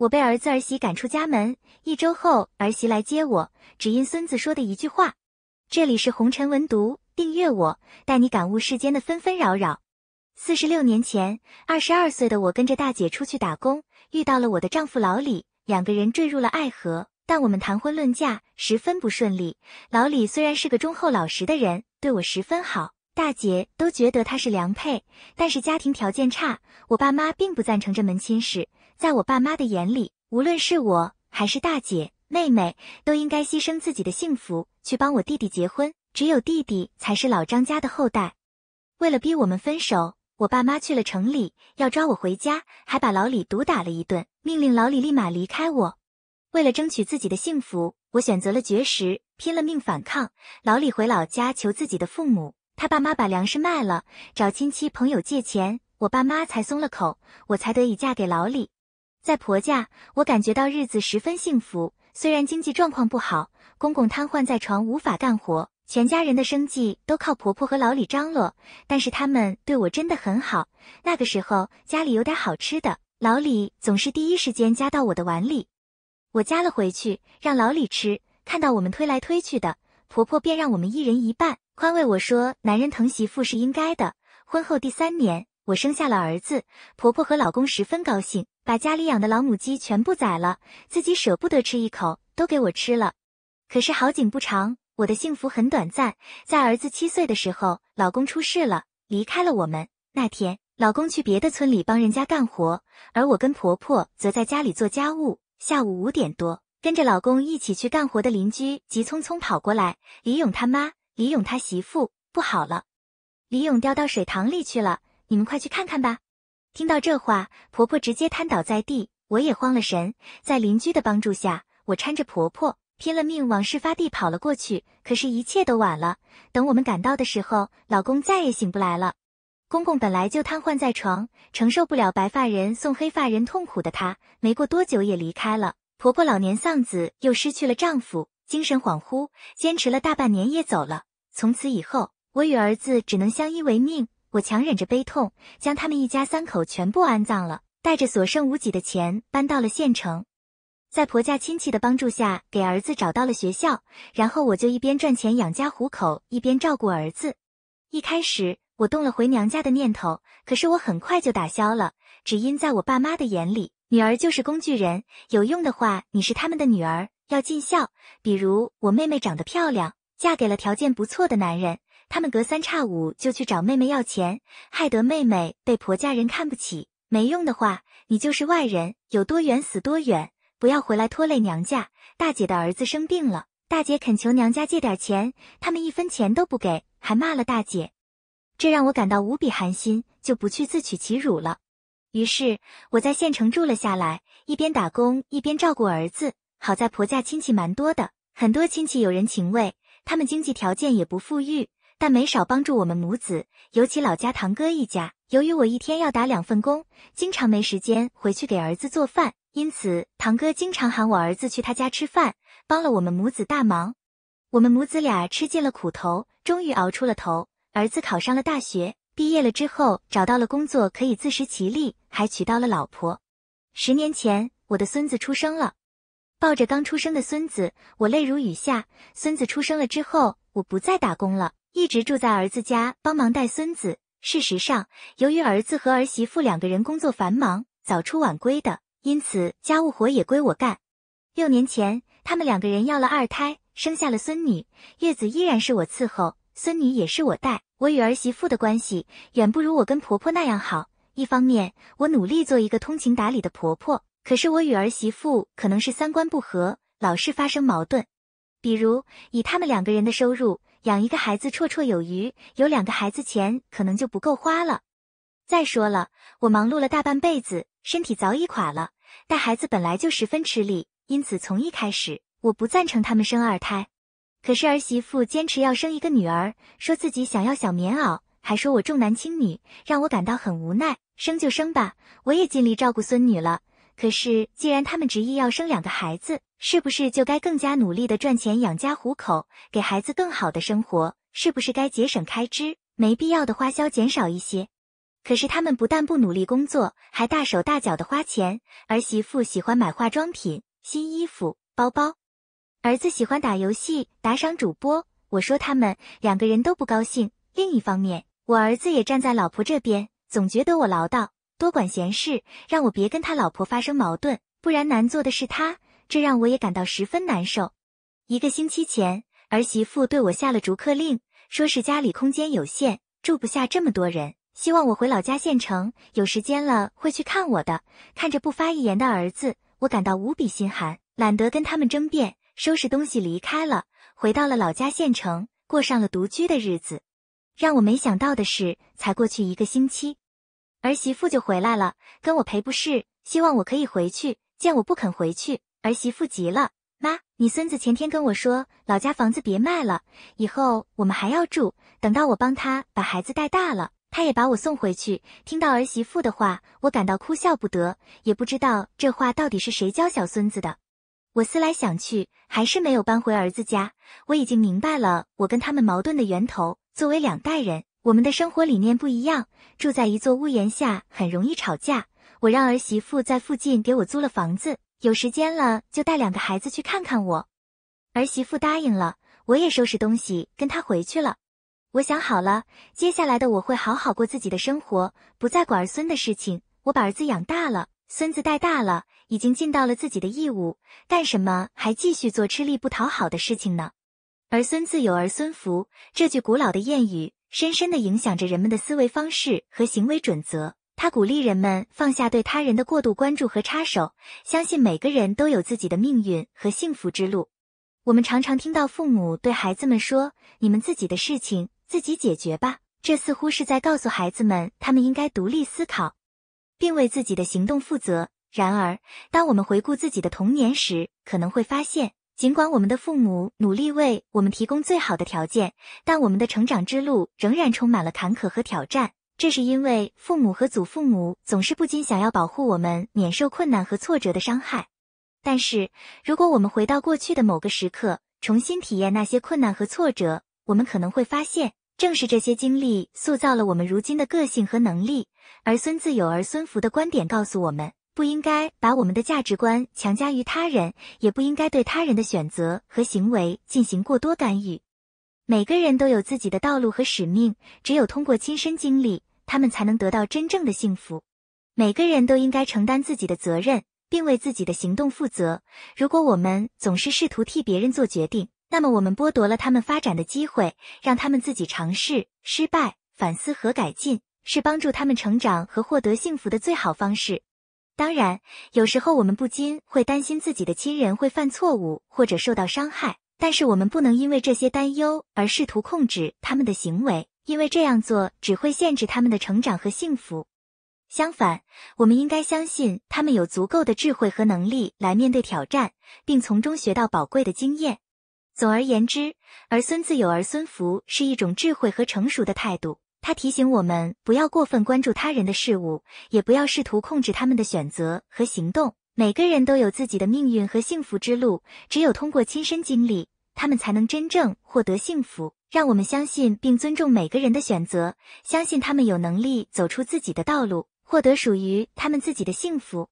我被儿子儿媳赶出家门，一周后儿媳来接我，只因孙子说的一句话。这里是红尘文读，订阅我带你感悟世间的纷纷扰扰。四十六年前，二十二岁的我跟着大姐出去打工，遇到了我的丈夫老李，两个人坠入了爱河。但我们谈婚论嫁十分不顺利。老李虽然是个忠厚老实的人，对我十分好，大姐都觉得他是良配，但是家庭条件差，我爸妈并不赞成这门亲事。在我爸妈的眼里，无论是我还是大姐、妹妹，都应该牺牲自己的幸福去帮我弟弟结婚。只有弟弟才是老张家的后代。为了逼我们分手，我爸妈去了城里，要抓我回家，还把老李毒打了一顿，命令老李立马离开我。为了争取自己的幸福，我选择了绝食，拼了命反抗。老李回老家求自己的父母，他爸妈把粮食卖了，找亲戚朋友借钱，我爸妈才松了口，我才得以嫁给老李。在婆家，我感觉到日子十分幸福。虽然经济状况不好，公公瘫痪在床无法干活，全家人的生计都靠婆婆和老李张罗，但是他们对我真的很好。那个时候家里有点好吃的，老李总是第一时间夹到我的碗里，我夹了回去让老李吃。看到我们推来推去的，婆婆便让我们一人一半，宽慰我说男人疼媳妇是应该的。婚后第三年。我生下了儿子，婆婆和老公十分高兴，把家里养的老母鸡全部宰了，自己舍不得吃一口，都给我吃了。可是好景不长，我的幸福很短暂。在儿子七岁的时候，老公出事了，离开了我们。那天，老公去别的村里帮人家干活，而我跟婆婆则在家里做家务。下午五点多，跟着老公一起去干活的邻居急匆匆跑过来：“李勇他妈，李勇他媳妇不好了，李勇掉到水塘里去了。”你们快去看看吧！听到这话，婆婆直接瘫倒在地，我也慌了神。在邻居的帮助下，我搀着婆婆，拼了命往事发地跑了过去。可是，一切都晚了。等我们赶到的时候，老公再也醒不来了。公公本来就瘫痪在床，承受不了白发人送黑发人痛苦的他，没过多久也离开了。婆婆老年丧子，又失去了丈夫，精神恍惚，坚持了大半年也走了。从此以后，我与儿子只能相依为命。我强忍着悲痛，将他们一家三口全部安葬了，带着所剩无几的钱搬到了县城，在婆家亲戚的帮助下，给儿子找到了学校，然后我就一边赚钱养家糊口，一边照顾儿子。一开始我动了回娘家的念头，可是我很快就打消了，只因在我爸妈的眼里，女儿就是工具人，有用的话你是他们的女儿，要尽孝。比如我妹妹长得漂亮，嫁给了条件不错的男人。他们隔三差五就去找妹妹要钱，害得妹妹被婆家人看不起。没用的话，你就是外人，有多远死多远，不要回来拖累娘家。大姐的儿子生病了，大姐恳求娘家借点钱，他们一分钱都不给，还骂了大姐。这让我感到无比寒心，就不去自取其辱了。于是我在县城住了下来，一边打工一边照顾儿子。好在婆家亲戚蛮多的，很多亲戚有人情味，他们经济条件也不富裕。但没少帮助我们母子，尤其老家堂哥一家。由于我一天要打两份工，经常没时间回去给儿子做饭，因此堂哥经常喊我儿子去他家吃饭，帮了我们母子大忙。我们母子俩吃尽了苦头，终于熬出了头。儿子考上了大学，毕业了之后找到了工作，可以自食其力，还娶到了老婆。十年前，我的孙子出生了，抱着刚出生的孙子，我泪如雨下。孙子出生了之后，我不再打工了。一直住在儿子家帮忙带孙子。事实上，由于儿子和儿媳妇两个人工作繁忙，早出晚归的，因此家务活也归我干。六年前，他们两个人要了二胎，生下了孙女，月子依然是我伺候，孙女也是我带。我与儿媳妇的关系远不如我跟婆婆那样好。一方面，我努力做一个通情达理的婆婆，可是我与儿媳妇可能是三观不合，老是发生矛盾。比如，以他们两个人的收入。养一个孩子绰绰有余，有两个孩子钱可能就不够花了。再说了，我忙碌了大半辈子，身体早已垮了，带孩子本来就十分吃力，因此从一开始我不赞成他们生二胎。可是儿媳妇坚持要生一个女儿，说自己想要小棉袄，还说我重男轻女，让我感到很无奈。生就生吧，我也尽力照顾孙女了。可是，既然他们执意要生两个孩子，是不是就该更加努力的赚钱养家糊口，给孩子更好的生活？是不是该节省开支，没必要的花销减少一些？可是他们不但不努力工作，还大手大脚的花钱。儿媳妇喜欢买化妆品、新衣服、包包，儿子喜欢打游戏、打赏主播。我说他们两个人都不高兴。另一方面，我儿子也站在老婆这边，总觉得我唠叨。多管闲事，让我别跟他老婆发生矛盾，不然难做的是他。这让我也感到十分难受。一个星期前，儿媳妇对我下了逐客令，说是家里空间有限，住不下这么多人，希望我回老家县城。有时间了会去看我的。看着不发一言的儿子，我感到无比心寒，懒得跟他们争辩，收拾东西离开了。回到了老家县城，过上了独居的日子。让我没想到的是，才过去一个星期。儿媳妇就回来了，跟我赔不是，希望我可以回去。见我不肯回去，儿媳妇急了：“妈，你孙子前天跟我说，老家房子别卖了，以后我们还要住。等到我帮他把孩子带大了，他也把我送回去。”听到儿媳妇的话，我感到哭笑不得，也不知道这话到底是谁教小孙子的。我思来想去，还是没有搬回儿子家。我已经明白了，我跟他们矛盾的源头。作为两代人。我们的生活理念不一样，住在一座屋檐下很容易吵架。我让儿媳妇在附近给我租了房子，有时间了就带两个孩子去看看我。儿媳妇答应了，我也收拾东西跟她回去了。我想好了，接下来的我会好好过自己的生活，不再管儿孙的事情。我把儿子养大了，孙子带大了，已经尽到了自己的义务，干什么还继续做吃力不讨好的事情呢？儿孙自有儿孙福，这句古老的谚语。深深的影响着人们的思维方式和行为准则。它鼓励人们放下对他人的过度关注和插手，相信每个人都有自己的命运和幸福之路。我们常常听到父母对孩子们说：“你们自己的事情自己解决吧。”这似乎是在告诉孩子们，他们应该独立思考，并为自己的行动负责。然而，当我们回顾自己的童年时，可能会发现。尽管我们的父母努力为我们提供最好的条件，但我们的成长之路仍然充满了坎坷和挑战。这是因为父母和祖父母总是不禁想要保护我们免受困难和挫折的伤害。但是，如果我们回到过去的某个时刻，重新体验那些困难和挫折，我们可能会发现，正是这些经历塑造了我们如今的个性和能力。儿孙自有儿孙福的观点告诉我们。不应该把我们的价值观强加于他人，也不应该对他人的选择和行为进行过多干预。每个人都有自己的道路和使命，只有通过亲身经历，他们才能得到真正的幸福。每个人都应该承担自己的责任，并为自己的行动负责。如果我们总是试图替别人做决定，那么我们剥夺了他们发展的机会，让他们自己尝试、失败、反思和改进，是帮助他们成长和获得幸福的最好方式。当然，有时候我们不禁会担心自己的亲人会犯错误或者受到伤害，但是我们不能因为这些担忧而试图控制他们的行为，因为这样做只会限制他们的成长和幸福。相反，我们应该相信他们有足够的智慧和能力来面对挑战，并从中学到宝贵的经验。总而言之，儿孙自有儿孙福是一种智慧和成熟的态度。他提醒我们，不要过分关注他人的事物，也不要试图控制他们的选择和行动。每个人都有自己的命运和幸福之路，只有通过亲身经历，他们才能真正获得幸福。让我们相信并尊重每个人的选择，相信他们有能力走出自己的道路，获得属于他们自己的幸福。